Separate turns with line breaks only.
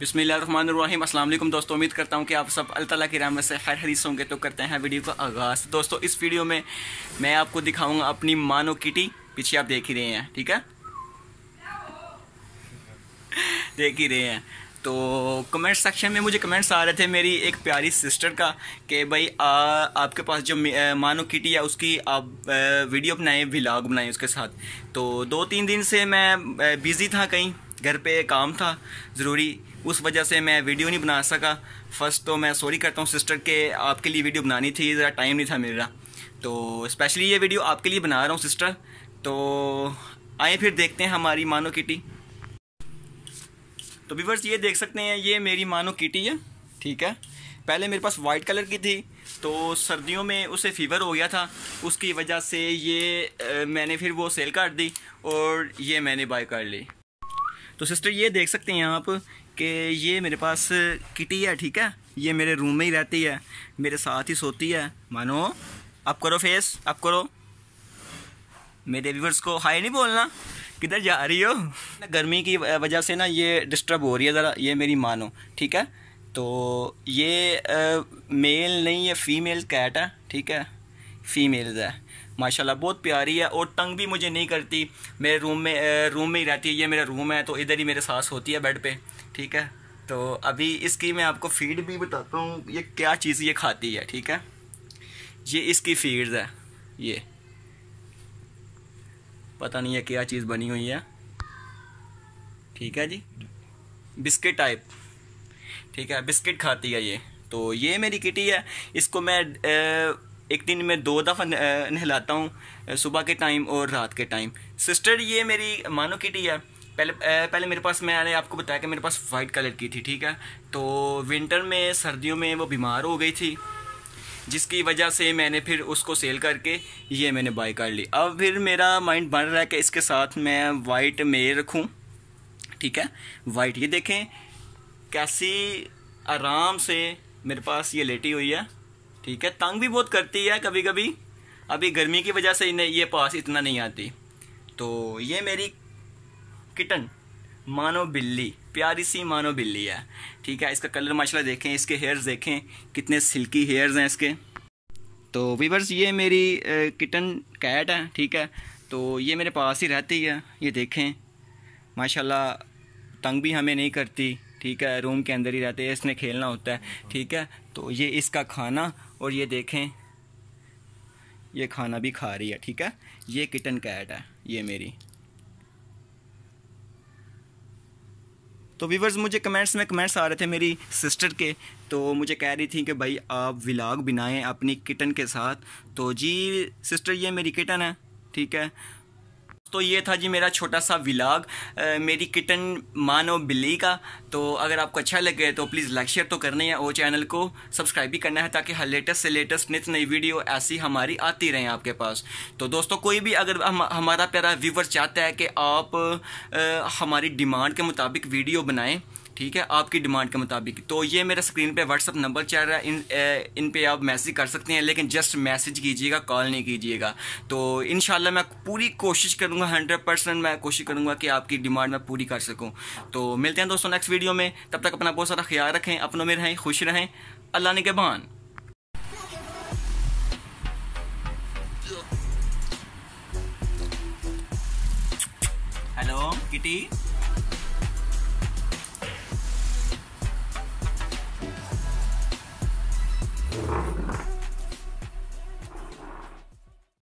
बिसमीम असल दोस्तों उम्मीद करता हूँ कि आप सब अल्लाह ताला की रहमत से खैर हरीस होंगे तो करते हैं वीडियो का आगाज़ तो दोस्तों इस वीडियो में मैं आपको दिखाऊंगा अपनी मानो किटी पीछे आप देख ही रहे हैं ठीक है देख ही रहे हैं तो कमेंट सेक्शन में मुझे कमेंट्स आ रहे थे मेरी एक प्यारी सिस्टर का कि भाई आ, आपके पास जो मानो किटी है उसकी आप वीडियो बनाएं व्लाग बनाएं उसके साथ तो दो तीन दिन से मैं बिज़ी था कहीं घर पे काम था ज़रूरी उस वजह से मैं वीडियो नहीं बना सका फर्स्ट तो मैं सॉरी करता हूँ सिस्टर के आपके लिए वीडियो बनानी थी ज़रा टाइम नहीं था मेरा तो स्पेशली ये वीडियो आपके लिए बना रहा हूँ सिस्टर तो आए फिर देखते हैं हमारी मानो किटी तो व्यूवर्स ये देख सकते हैं ये मेरी मानो किटी है ठीक है पहले मेरे पास वाइट कलर की थी तो सर्दियों में उसे फीवर हो गया था उसकी वजह से ये आ, मैंने फिर वो सेल कर दी और ये मैंने बाय कर ली तो सिस्टर ये देख सकते हैं आप कि ये मेरे पास किटी है ठीक है ये मेरे रूम में ही रहती है मेरे साथ ही सोती है मानो अब करो फेस अब करो मेरे व्यूवर्स को हाय नहीं बोलना किधर जा रही हो गर्मी की वजह से ना ये डिस्टर्ब हो रही है ज़रा ये मेरी मानो ठीक है तो ये आ, मेल नहीं है फीमेल कैट है ठीक है फीमेल है माशाल्लाह बहुत प्यारी है और तंग भी मुझे नहीं करती मेरे रूम में रूम में ही रहती है ये मेरा रूम है तो इधर ही मेरे सास होती है बेड पे ठीक है तो अभी इसकी मैं आपको फीड भी बताता हूँ ये क्या चीज़ ये खाती है ठीक है ये इसकी फीड्स है ये पता नहीं है क्या चीज़ बनी हुई है ठीक है जी बिस्किट टाइप ठीक है बिस्किट खाती है ये तो ये मेरी किटी है इसको मैं एक दिन में दो दफ़ा नहलाता हूँ सुबह के टाइम और रात के टाइम सिस्टर ये मेरी मानो किटी है पहले पहले मेरे पास मैंने आपको बताया कि मेरे पास वाइट कलर की थी ठीक है तो विंटर में सर्दियों में वो बीमार हो गई थी जिसकी वजह से मैंने फिर उसको सेल करके ये मैंने बाई कर ली अब फिर मेरा माइंड बन रहा है कि इसके साथ मैं वाइट मेल रखूँ ठीक है वाइट ये देखें कैसी आराम से मेरे पास ये लेटी हुई है ठीक है तंग भी बहुत करती है कभी कभी अभी गर्मी की वजह से इन्हें ये पास इतना नहीं आती तो ये मेरी किटन मानो बिल्ली प्यारी सी मानो बिल्ली है ठीक है इसका कलर माशाल्लाह देखें इसके हेयर्स देखें कितने सिल्की हेयर्स हैं इसके तो वीवर्स ये मेरी किटन कैट है ठीक है तो ये मेरे पास ही रहती है ये देखें माशाल्लाह तंग भी हमें नहीं करती ठीक है रूम के अंदर ही रहते हैं इसने खेलना होता है ठीक है तो ये इसका खाना और ये देखें ये खाना भी खा रही है ठीक है ये किटन कैट है ये मेरी तो व्यूवर्स मुझे कमेंट्स में कमेंट्स आ रहे थे मेरी सिस्टर के तो मुझे कह रही थी कि भाई आप व्लाग बनाएं अपनी किटन के साथ तो जी सिस्टर ये मेरी किटन है ठीक है तो ये था जी मेरा छोटा सा विलाग मेरी किटन मानो बिल्ली का तो अगर आपको अच्छा लगे तो प्लीज़ लाइक शेयर तो करना है और चैनल को सब्सक्राइब भी करना है ताकि हर लेटेस्ट से लेटेस्ट नित नई वीडियो ऐसी हमारी आती रहे आपके पास तो दोस्तों कोई भी अगर हम हमारा प्यारा व्यूवर चाहता है कि आप आ, हमारी डिमांड के मुताबिक वीडियो बनाएं ठीक है आपकी डिमांड के मुताबिक तो ये मेरा स्क्रीन पे व्हाट्सअप नंबर चल रहा है इन ए, इन पे आप मैसेज कर सकते हैं लेकिन जस्ट मैसेज कीजिएगा कॉल नहीं कीजिएगा तो इन मैं पूरी कोशिश करूँगा हंड्रेड परसेंट मैं कोशिश करूँगा कि आपकी डिमांड मैं पूरी कर सकूँ तो मिलते हैं दोस्तों नेक्स्ट वीडियो में तब तक अपना बहुत सारा ख्याल रखें अपनों में रहें खुश रहें अल्लाह ने के बहान हेलो किटी